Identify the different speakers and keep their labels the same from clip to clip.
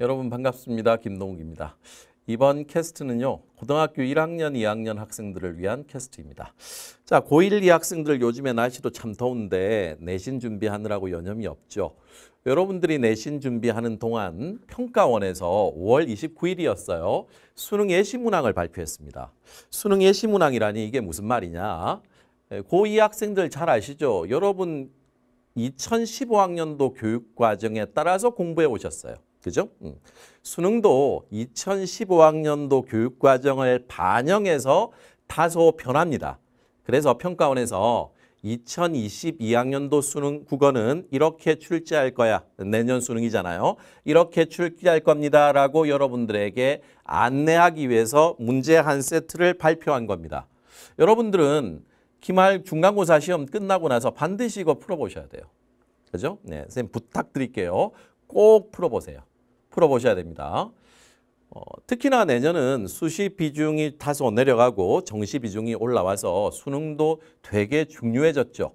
Speaker 1: 여러분 반갑습니다. 김동욱입니다. 이번 캐스트는요. 고등학교 1학년, 2학년 학생들을 위한 캐스트입니다. 자, 고1, 2 학생들 요즘에 날씨도 참 더운데 내신 준비하느라고 여념이 없죠. 여러분들이 내신 준비하는 동안 평가원에서 5월 29일이었어요. 수능 예시문항을 발표했습니다. 수능 예시문항이라니 이게 무슨 말이냐. 고2 학생들 잘 아시죠? 여러분 2015학년도 교육과정에 따라서 공부해 오셨어요. 그죠? 음. 수능도 2015학년도 교육과정을 반영해서 다소 변합니다. 그래서 평가원에서 2022학년도 수능 국어는 이렇게 출제할 거야. 내년 수능이잖아요. 이렇게 출제할 겁니다. 라고 여러분들에게 안내하기 위해서 문제 한 세트를 발표한 겁니다. 여러분들은 기말 중간고사 시험 끝나고 나서 반드시 이거 풀어보셔야 돼요. 그죠? 네, 선생님 부탁드릴게요. 꼭 풀어보세요. 풀어보셔야 됩니다. 어, 특히나 내년은 수시 비중이 다소 내려가고 정시 비중이 올라와서 수능도 되게 중요해졌죠.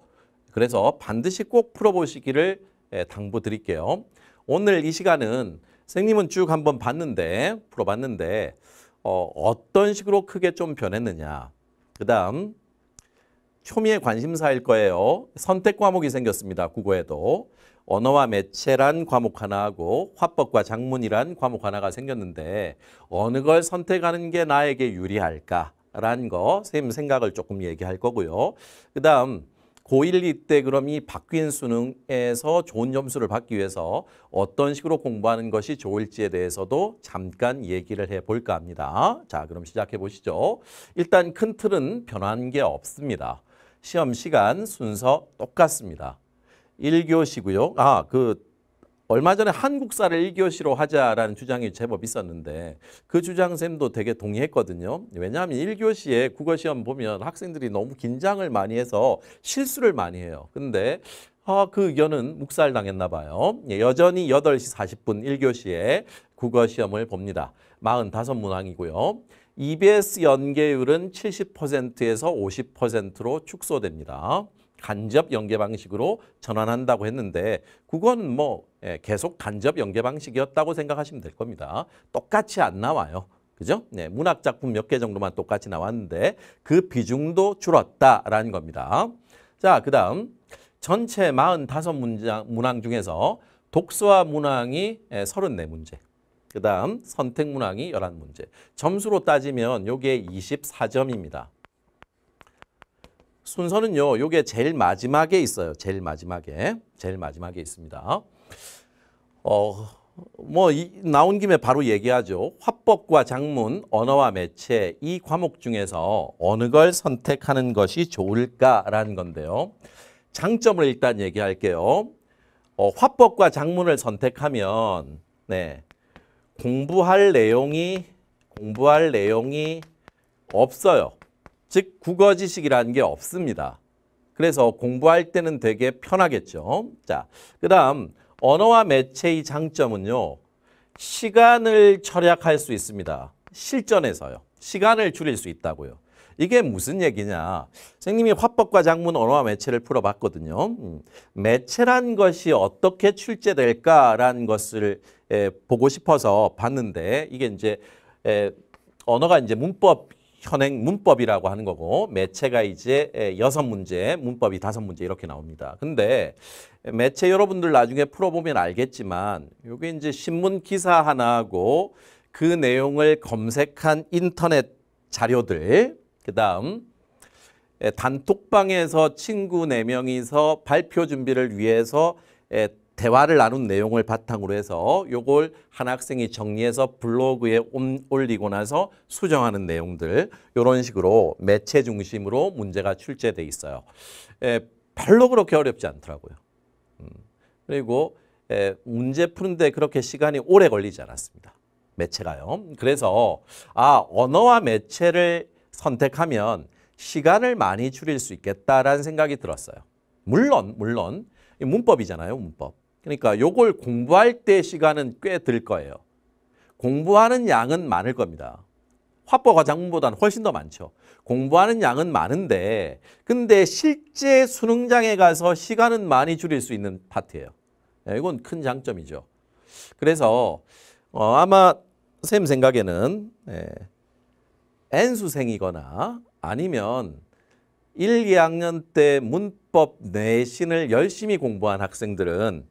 Speaker 1: 그래서 반드시 꼭 풀어보시기를 예, 당부드릴게요. 오늘 이 시간은 선생님은 쭉 한번 봤는데 풀어봤는데 어, 어떤 식으로 크게 좀 변했느냐. 그 다음 초미의 관심사일 거예요. 선택 과목이 생겼습니다. 국어에도. 언어와 매체란 과목 하나하고 화법과 작문이란 과목 하나가 생겼는데 어느 걸 선택하는 게 나에게 유리할까? 라는 거 선생님 생각을 조금 얘기할 거고요. 그 다음 고1, 2때 그럼 이 바뀐 수능에서 좋은 점수를 받기 위해서 어떤 식으로 공부하는 것이 좋을지에 대해서도 잠깐 얘기를 해볼까 합니다. 자, 그럼 시작해 보시죠. 일단 큰 틀은 변한 게 없습니다. 시험 시간 순서 똑같습니다. 1교시고요. 아, 그 얼마 전에 한국사를 1교시로 하자라는 주장이 제법 있었는데 그 주장쌤도 되게 동의했거든요. 왜냐하면 1교시에 국어시험 보면 학생들이 너무 긴장을 많이 해서 실수를 많이 해요. 근데 아, 그 의견은 묵살당했나 봐요. 예, 여전히 8시 40분 1교시에 국어시험을 봅니다. 45문항이고요. EBS 연계율은 70%에서 50%로 축소됩니다. 간접 연계 방식으로 전환한다고 했는데 그건 뭐 예, 계속 간접 연계 방식이었다고 생각하시면 될 겁니다. 똑같이 안 나와요. 그죠? 네, 문학 작품 몇 개 정도만 똑같이 나왔는데 그 비중도 줄었다라는 겁니다. 자, 그다음 전체 45문장 문항 중에서 독서와 문항이 34문제. 예, 그다음 선택 문항이 11문제. 점수로 따지면 요게 24점입니다. 순서는요. 요게 제일 마지막에 있어요. 제일 마지막에. 제일 마지막에 있습니다. 어, 뭐 이, 나온 김에 바로 얘기하죠. 화법과 작문, 언어와 매체 이 과목 중에서 어느 걸 선택하는 것이 좋을까라는 건데요. 장점을 일단 얘기할게요. 어, 화법과 작문을 선택하면 네, 공부할 내용이 공부할 내용이 없어요. 즉 국어 지식이라는 게 없습니다. 그래서 공부할 때는 되게 편하겠죠. 자, 그 다음 언어와 매체의 장점은요. 시간을 절약할 수 있습니다. 실전에서요. 시간을 줄일 수 있다고요. 이게 무슨 얘기냐. 선생님이 화법과 작문, 언어와 매체를 풀어봤거든요. 음, 매체란 것이 어떻게 출제될까라는 것을 보고 싶어서 봤는데 이게 이제 언어가 이제 문법 현행 문법이라고 하는 거고 매체가 이제 여섯 문제, 문법이 다섯 문제 이렇게 나옵니다. 근데 매체 여러분들 나중에 풀어보면 알겠지만 이게 이제 신문 기사 하나하고 그 내용을 검색한 인터넷 자료들 그다음 단톡방에서 친구 네명이서 발표 준비를 위해서 대화를 나눈 내용을 바탕으로 해서 요걸 한 학생이 정리해서 블로그에 올리고 나서 수정하는 내용들 이런 식으로 매체 중심으로 문제가 출제돼 있어요. 에, 별로 그렇게 어렵지 않더라고요. 음, 그리고 에, 문제 푸는데 그렇게 시간이 오래 걸리지 않았습니다. 매체가요. 그래서 아 언어와 매체를 선택하면 시간을 많이 줄일 수 있겠다라는 생각이 들었어요. 물론 물론 문법이잖아요. 문법. 그러니까 요걸 공부할 때 시간은 꽤 들 거예요. 공부하는 양은 많을 겁니다. 화법과 장문보다는 훨씬 더 많죠. 공부하는 양은 많은데 근데 실제 수능장에 가서 시간은 많이 줄일 수 있는 파트예요. 예, 이건 큰 장점이죠. 그래서 어, 아마 쌤 생각에는 예, N수생이거나 아니면 1, 2학년 때 문법 내신을 열심히 공부한 학생들은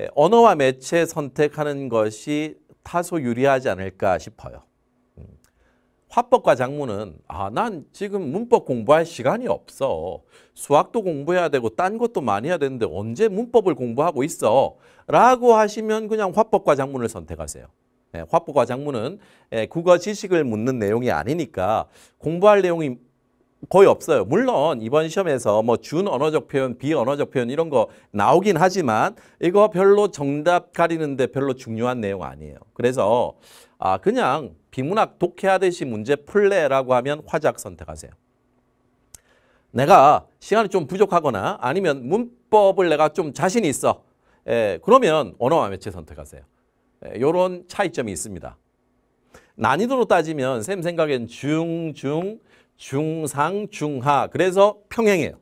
Speaker 1: 예, 언어와 매체 선택하는 것이 다소 유리하지 않을까 싶어요. 음. 화법과 작문은 아, 난 지금 문법 공부할 시간이 없어. 수학도 공부해야 되고 딴 것도 많이 해야 되는데 언제 문법을 공부하고 있어? 라고 하시면 그냥 화법과 작문을 선택하세요. 예, 화법과 작문은 예, 국어 지식을 묻는 내용이 아니니까 공부할 내용이 거의 없어요. 물론 이번 시험에서 뭐 준언어적 표현, 비언어적 표현 이런 거 나오긴 하지만 이거 별로 정답 가리는데 별로 중요한 내용 아니에요. 그래서 아 그냥 비문학 독해하듯이 문제 풀래라고 하면 화작 선택하세요. 내가 시간이 좀 부족하거나 아니면 문법을 내가 좀 자신 있어. 에, 예, 그러면 언어와 매체 선택하세요. 이런 예, 차이점이 있습니다. 난이도로 따지면 쌤 생각엔 중, 중, 중상, 중하. 그래서 평행이에요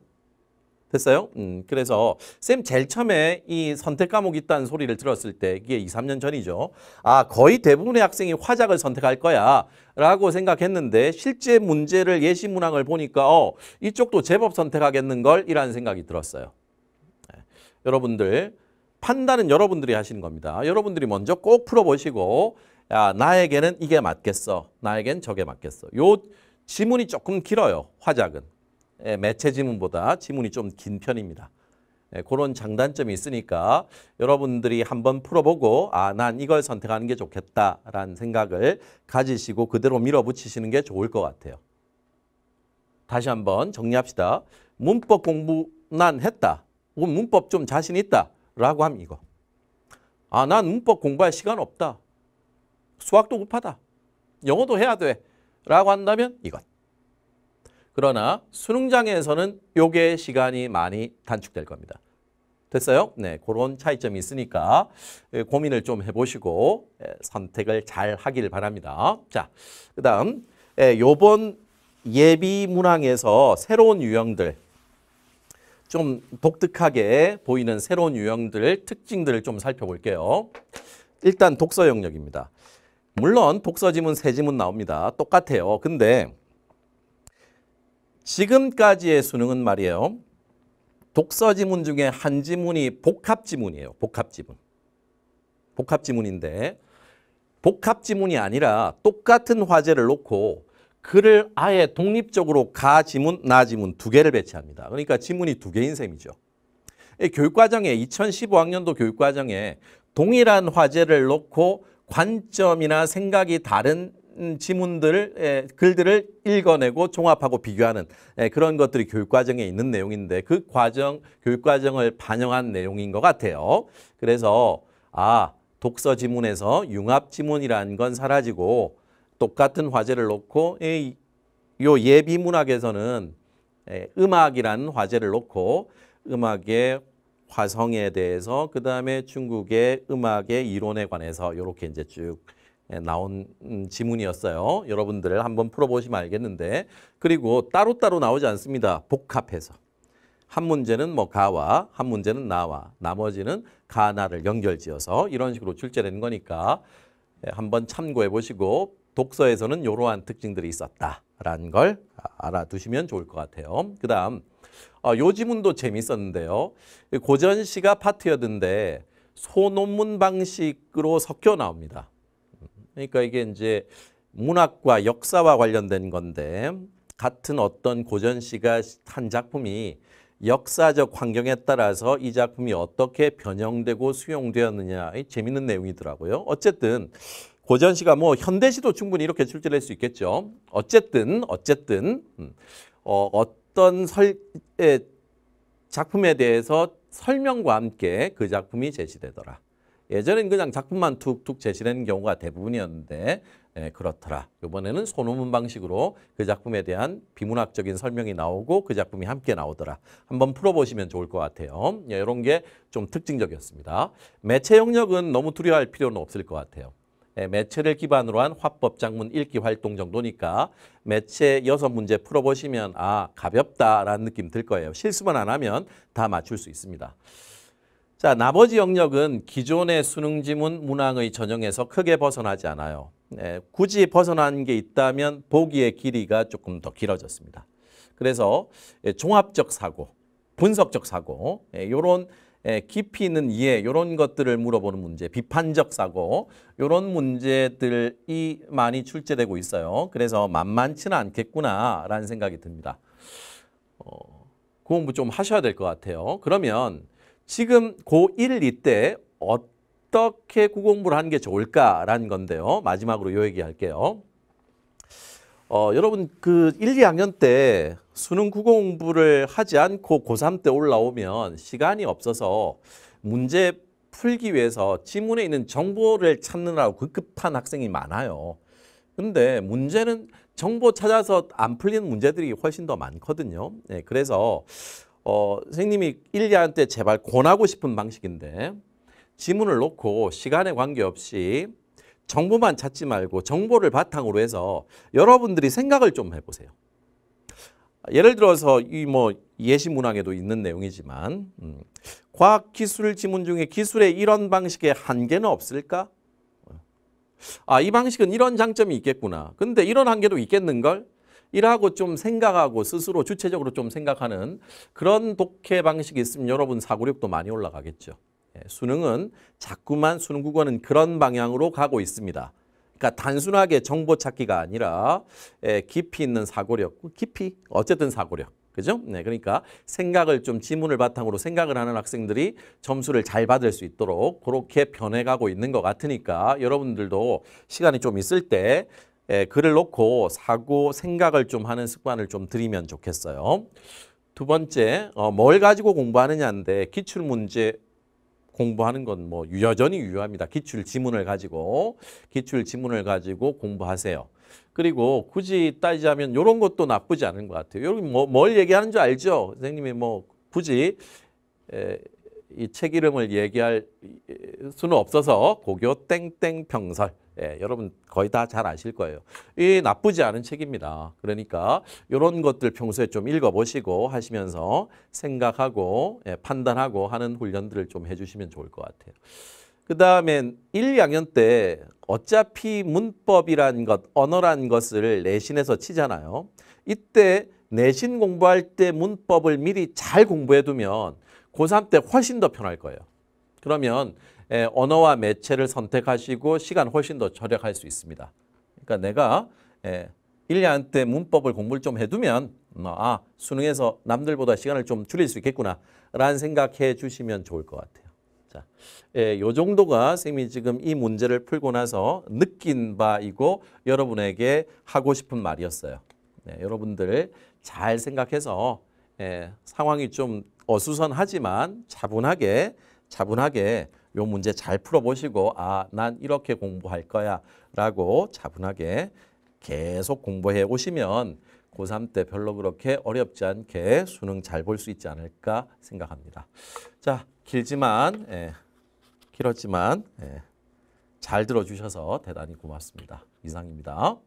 Speaker 1: 됐어요? 음, 그래서 쌤 제일 처음에 이 선택 과목 이 있다는 소리를 들었을 때 이게 2, 3년 전이죠. 아 거의 대부분의 학생이 화작을 선택할 거야 라고 생각했는데 실제 문제를 예시 문항을 보니까 어 이쪽도 제법 선택하겠는걸 이라는 생각이 들었어요. 네. 여러분들 판단은 여러분들이 하시는 겁니다. 여러분들이 먼저 꼭 풀어보시고 야 나에게는 이게 맞겠어. 나에겐 저게 맞겠어. 요 지문이 조금 길어요. 화작은. 예, 매체 지문보다 지문이 좀 긴 편입니다. 예, 그런 장단점이 있으니까 여러분들이 한번 풀어보고 아, 난 이걸 선택하는 게 좋겠다라는 생각을 가지시고 그대로 밀어붙이시는 게 좋을 것 같아요. 다시 한번 정리합시다. 문법 공부 난 했다. 문법 좀 자신 있다. 라고 함 이거. 아, 난 문법 공부할 시간 없다. 수학도 급하다. 영어도 해야 돼. 라고 한다면 이것. 그러나 수능장에서는 요게 시간이 많이 단축될 겁니다. 됐어요? 네, 그런 차이점이 있으니까 예, 고민을 좀 해보시고 예, 선택을 잘 하길 바랍니다. 자, 그 다음 예, 요번 예비 문항에서 새로운 유형들 좀 독특하게 보이는 새로운 유형들 특징들을 좀 살펴볼게요. 일단 독서 영역입니다. 물론 독서지문, 세지문 나옵니다. 똑같아요. 근데 지금까지의 수능은 말이에요. 독서지문 중에 한 지문이 복합지문이에요. 복합지문. 복합지문인데 복합지문이 아니라 똑같은 화제를 놓고 글을 아예 독립적으로 가 지문, 나 지문 두 개를 배치합니다. 그러니까 지문이 두 개인 셈이죠. 교육과정에 2015학년도 교육과정에 동일한 화제를 놓고 관점이나 생각이 다른 지문들, 글들을 읽어내고 종합하고 비교하는 그런 것들이 교육과정에 있는 내용인데 그 과정, 교육과정을 반영한 내용인 것 같아요. 그래서 아, 독서 지문에서 융합 지문이라건 사라지고 똑같은 화제를 놓고 이 예비 문학에서는 음악이라 화제를 놓고 음악의 화성에 대해서 그 다음에 중국의 음악의 이론에 관해서 이렇게 이제 쭉 예, 나온 음, 지문이었어요. 여러분들 한번 풀어보시면 알겠는데 그리고 따로따로 나오지 않습니다. 복합해서 한 문제는 뭐 가와 한 문제는 나와 나머지는 가나를 연결지어서 이런 식으로 출제되는 거니까 예, 한번 참고해 보시고 독서에서는 이러한 특징들이 있었다라는 걸 알아두시면 좋을 것 같아요. 그 다음 어, 요 지문도 재미있었는데요 고전 시가 파트였는데 소논문 방식으로 섞여 나옵니다. 그러니까 이게 이제 문학과 역사와 관련된 건데 같은 어떤 고전 시가 한 작품이 역사적 환경에 따라서 이 작품이 어떻게 변형되고 수용되었느냐 재밌는 내용이더라고요. 어쨌든 고전 시가 뭐 현대 시도 충분히 이렇게 출제될 수 있겠죠. 어쨌든 어쨌든 음, 어, 어 어떤 설, 예, 작품에 대해서 설명과 함께 그 작품이 제시되더라. 예전엔 그냥 작품만 툭툭 제시되는 경우가 대부분이었는데 예, 그렇더라. 이번에는 소논문 방식으로 그 작품에 대한 비문학적인 설명이 나오고 그 작품이 함께 나오더라. 한번 풀어보시면 좋을 것 같아요. 이런 예, 게좀 특징적이었습니다. 매체 영역은 너무 두려워할 필요는 없을 것 같아요. 네, 매체를 기반으로 한 화법 작문 읽기 활동 정도니까 매체 여섯 문제 풀어보시면 아 가볍다라는 느낌 들 거예요. 실습만안 하면 다 맞출 수 있습니다. 자 나머지 영역은 기존의 수능 지문 문항의 전형에서 크게 벗어나지 않아요. 예, 굳이 벗어난 게 있다면 보기의 길이가 조금 더 길어졌습니다. 그래서 예, 종합적 사고, 분석적 사고 이런 예, 예, 깊이 있는 이해 이런 것들을 물어보는 문제, 비판적 사고 이런 문제들이 많이 출제되고 있어요. 그래서 만만치는 않겠구나라는 생각이 듭니다. 어, 그 공부 좀 하셔야 될 것 같아요. 그러면 지금 고1, 2때 어떻게 구공부를 하는 게 좋을까라는 건데요. 마지막으로 요 얘기할게요. 어, 여러분 그 1, 2학년 때 수능 국공부를 하지 않고 고3 때 올라오면 시간이 없어서 문제 풀기 위해서 지문에 있는 정보를 찾느라고 급급한 학생이 많아요. 근데 문제는 정보 찾아서 안 풀리는 문제들이 훨씬 더 많거든요. 네, 그래서 어, 선생님이 1, 2학년 때 제발 권하고 싶은 방식인데 지문을 놓고 시간에 관계없이 정보만 찾지 말고 정보를 바탕으로 해서 여러분들이 생각을 좀 해보세요. 예를 들어서 이 뭐 예시 문항에도 있는 내용이지만 음, 과학 기술 지문 중에 기술의 이런 방식의 한계는 없을까? 아, 이 방식은 이런 장점이 있겠구나. 근데 이런 한계도 있겠는걸? 이라고 좀 생각하고 스스로 주체적으로 좀 생각하는 그런 독해 방식이 있으면 여러분 사고력도 많이 올라가겠죠. 예, 수능은 자꾸만 수능 국어는 그런 방향으로 가고 있습니다. 그러니까 단순하게 정보 찾기가 아니라 예, 깊이 있는 사고력, 깊이 어쨌든 사고력. 그죠? 네, 그러니까 생각을 좀 지문을 바탕으로 생각을 하는 학생들이 점수를 잘 받을 수 있도록 그렇게 변해가고 있는 것 같으니까 여러분들도 시간이 좀 있을 때 예, 글을 놓고 사고 생각을 좀 하는 습관을 좀 들이면 좋겠어요. 두 번째, 어, 뭘 가지고 공부하느냐인데 기출문제 공부하는 건뭐 여전히 유효합니다. 기출 지문을 가지고 기출 지문을 가지고 공부하세요. 그리고 굳이 따지자면 이런 것도 나쁘지 않은 것 같아요. 여기 뭐, 뭘 얘기하는 줄 알죠? 선생님이 뭐 굳이 에, 이책 이름을 얘기할 수는 없어서 고교 땡땡 평설 예, 여러분 거의 다 잘 아실 거예요. 이 나쁘지 않은 책입니다. 그러니까 이런 것들 평소에 좀 읽어보시고 하시면서 생각하고 예, 판단하고 하는 훈련들을 좀 해주시면 좋을 것 같아요. 그 다음엔 1, 2학년 때 어차피 문법이란 것, 언어란 것을 내신에서 치잖아요. 이때 내신 공부할 때 문법을 미리 잘 공부해두면 고3 때 훨씬 더 편할 거예요. 그러면 에, 언어와 매체를 선택하시고 시간 훨씬 더 절약할 수 있습니다. 그러니까 내가 에, 1, 년때 문법을 공부를 좀 해두면 음, 아 수능에서 남들보다 시간을 좀 줄일 수 있겠구나 라는 생각해 주시면 좋을 것 같아요. 자, 요 정도가 선생님이 지금 이 문제를 풀고 나서 느낀 바이고 여러분에게 하고 싶은 말이었어요. 네, 여러분들 잘 생각해서 예, 상황이 좀 어수선하지만 차분하게 차분하게 요 문제 잘 풀어보시고 아난 이렇게 공부할 거야 라고 차분하게 계속 공부해 오시면 고3 때 별로 그렇게 어렵지 않게 수능 잘 볼 수 있지 않을까 생각합니다. 자 길지만 예, 길었지만 예, 잘 들어주셔서 대단히 고맙습니다. 이상입니다.